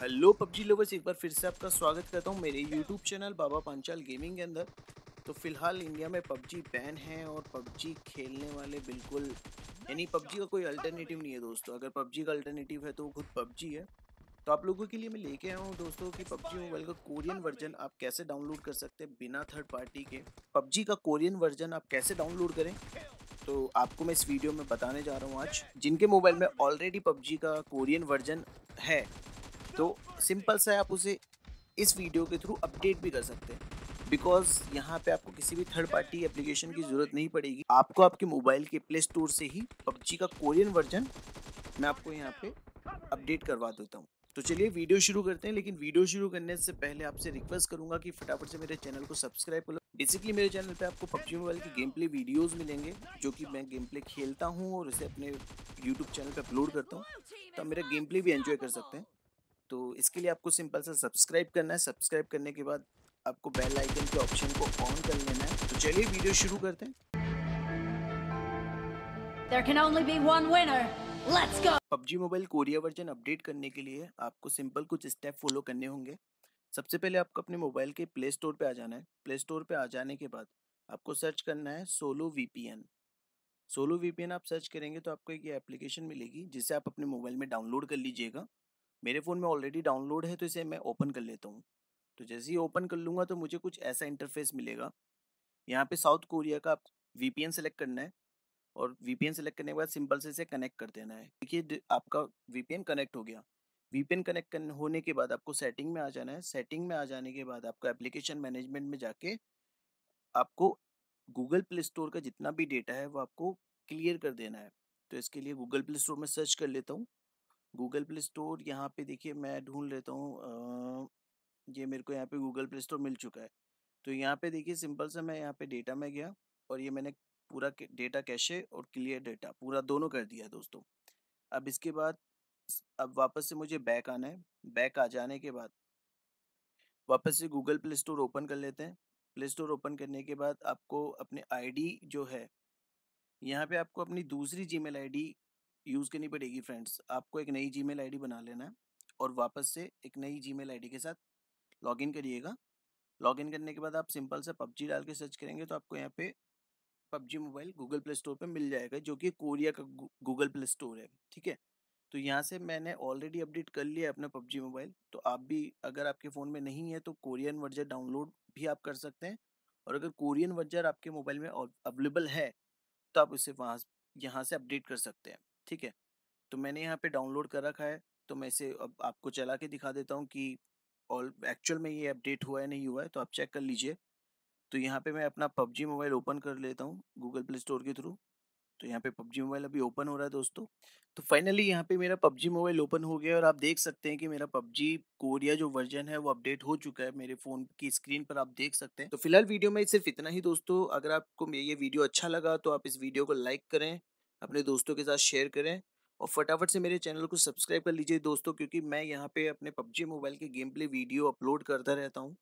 Hello PUBG louvers एक बार फिर से आपका स्वागत करता हूँ मेरे YouTube channel Baba Panchal gaming के अंदर तो फिलहाल इंडिया में पबजी बैन है और पबजी खेलने वाले बिल्कुल यानी पबजी का कोई अल्टरनेटिव नहीं है दोस्तों अगर पबजी का अल्टरनेटिव है तो वो खुद पबजी है तो आप लोगों के लिए मैं लेके आया हूँ दोस्तों कि पबजी मोबाइल का कोरियन वर्जन आप कैसे डाउनलोड कर सकते हैं बिना थर्ड पार्टी के पबजी का कोरियन वर्जन आप कैसे डाउनलोड करें तो आपको मैं इस वीडियो में बताने जा रहा हूँ आज जिनके मोबाइल में ऑलरेडी पबजी का कोरियन वर्जन है तो सिंपल सा है आप उसे इस वीडियो के थ्रू अपडेट भी कर सकते हैं बिकॉज यहाँ पे आपको किसी भी थर्ड पार्टी एप्लीकेशन की ज़रूरत नहीं पड़ेगी आपको आपके मोबाइल के प्ले स्टोर से ही पबजी का कोरियन वर्जन मैं आपको यहाँ पे अपडेट करवा देता हूँ तो चलिए वीडियो शुरू करते हैं लेकिन वीडियो शुरू करने से पहले आपसे रिक्वेस्ट करूंगा कि फटाफट से मेरे चैनल को सब्सक्राइब कर लो बेसिकली मेरे चैनल पे आपको पबजी मोबाइल की गेम प्ले वीडियोज़ मिलेंगे जो कि मैं गेम प्ले खेलता हूँ और उसे अपने यूट्यूब चैनल पर अपलोड करता हूँ तो आप मेरा गेम प्ले भी एंजॉय कर सकते हैं तो इसके लिए आपको सिंपल सा सब्सक्राइब करना है सब्सक्राइब करने के बाद आपको बेल आइकन के ऑप्शन को ऑन कर लेना है तो चलिए वीडियो शुरू करते हैं There can only be one winner. Let's go. PUBG mobile Korea version update करने के लिए आपको सिंपल कुछ स्टेप फॉलो करने होंगे सबसे पहले आपको अपने मोबाइल के प्ले स्टोर पे आ जाना है प्ले स्टोर पे आ जाने के बाद आपको सर्च करना है सोलो वीपीएन सोलो वीपीएन आप सर्च करेंगे तो आपको एक एप्लीकेशन मिलेगी जिसे आप अपने मोबाइल में डाउनलोड कर लीजिएगा मेरे फ़ोन में ऑलरेडी डाउनलोड है तो इसे मैं ओपन कर लेता हूँ तो जैसे ही ओपन कर लूँगा तो मुझे कुछ ऐसा इंटरफेस मिलेगा यहाँ पे साउथ कोरिया का वी पी सेलेक्ट करना है और वी पी सेलेक्ट करने के बाद सिंपल से इसे कनेक्ट कर देना है देखिए आपका वी पी कनेक्ट हो गया वी पी कनेक्ट होने के बाद आपको सेटिंग में आ जाना है सेटिंग में आ जाने के बाद आपको एप्लीकेशन मैनेजमेंट में जाके आपको गूगल प्ले स्टोर का जितना भी डेटा है वो आपको क्लियर कर देना है तो इसके लिए गूगल प्ले स्टोर में सर्च कर लेता हूँ गूगल प्ले स्टोर यहाँ पे देखिए मैं ढूंढ लेता हूँ ये मेरे को यहाँ पे गूगल प्ले स्टोर मिल चुका है तो यहाँ पे देखिए सिंपल सा मैं यहाँ पे डेटा में गया और ये मैंने पूरा डेटा कैशे और क्लियर डेटा पूरा दोनों कर दिया है दोस्तों अब इसके बाद अब वापस से मुझे बैक आना है बैक आ जाने के बाद वापस से गूगल प्ले स्टोर ओपन कर लेते हैं प्ले स्टोर ओपन करने के बाद आपको अपने आईडी जो है यहाँ पे आपको अपनी दूसरी जीमेल आईडी यूज़ करनी पड़ेगी फ्रेंड्स आपको एक नई जी मेल बना लेना है और वापस से एक नई जी मेल के साथ लॉगिन करिएगा लॉगिन करने के बाद आप सिंपल से पबजी डाल के सर्च करेंगे तो आपको यहाँ पे PUBG mobile Google play store पर मिल जाएगा जो कि कोरिया का गूगल प्ले स्टोर है ठीक है तो यहाँ से मैंने ऑलरेडी अपडेट कर लिया है अपना पबजी मोबाइल तो आप भी अगर आपके फ़ोन में नहीं है तो कोरियन वर्जर डाउनलोड भी आप कर सकते हैं और अगर कोरियन वर्जर आपके मोबाइल में अवेलेबल है तो आप उसे वहाँ यहाँ से अपडेट कर सकते हैं ठीक है तो मैंने यहाँ पे डाउनलोड कर रखा है तो मैं इसे अब आपको चला के दिखा देता हूँ कि ऑल एक्चुअल में ये अपडेट हुआ है नहीं हुआ है तो आप चेक कर लीजिए तो यहाँ पे मैं अपना पबजी मोबाइल ओपन कर लेता हूँ गूगल प्ले स्टोर के थ्रू तो यहाँ पे पबजी मोबाइल अभी ओपन हो रहा है दोस्तों तो फाइनली यहाँ पे मेरा पबजी मोबाइल ओपन हो गया और आप देख सकते हैं कि मेरा पबजी कोरिया जो वर्जन है वो अपडेट हो चुका है मेरे फ़ोन की स्क्रीन पर आप देख सकते हैं तो फिलहाल वीडियो में सिर्फ इतना ही दोस्तों अगर आपको ये वीडियो अच्छा लगा तो आप इस वीडियो को लाइक करें अपने दोस्तों के साथ शेयर करें और फटाफट से मेरे चैनल को सब्सक्राइब कर लीजिए दोस्तों क्योंकि मैं यहाँ पे अपने पबजी मोबाइल के गेम प्ले वीडियो अपलोड करता रहता हूँ